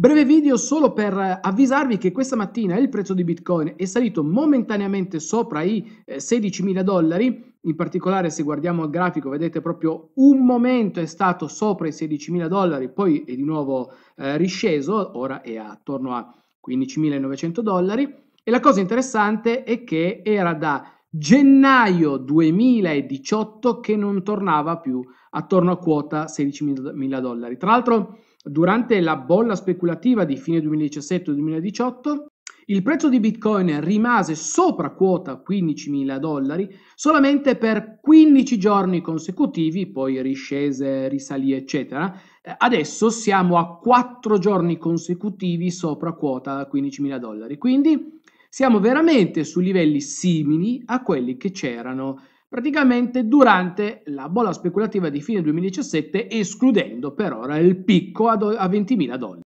Breve video solo per eh, avvisarvi che questa mattina il prezzo di Bitcoin è salito momentaneamente sopra i 16.000 eh, dollari, in particolare se guardiamo il grafico vedete proprio un momento è stato sopra i 16.000 dollari, poi è di nuovo eh, risceso, ora è attorno a 15.900 dollari e la cosa interessante è che era da gennaio 2018 che non tornava più attorno a quota 16.000 dollari. Tra l'altro Durante la bolla speculativa di fine 2017-2018, il prezzo di Bitcoin rimase sopra quota 15.000 dollari solamente per 15 giorni consecutivi, poi riscese, risalì, eccetera. Adesso siamo a 4 giorni consecutivi sopra quota 15.000 dollari, quindi siamo veramente su livelli simili a quelli che c'erano praticamente durante la bolla speculativa di fine 2017, escludendo per ora il picco a 20.000 dollari.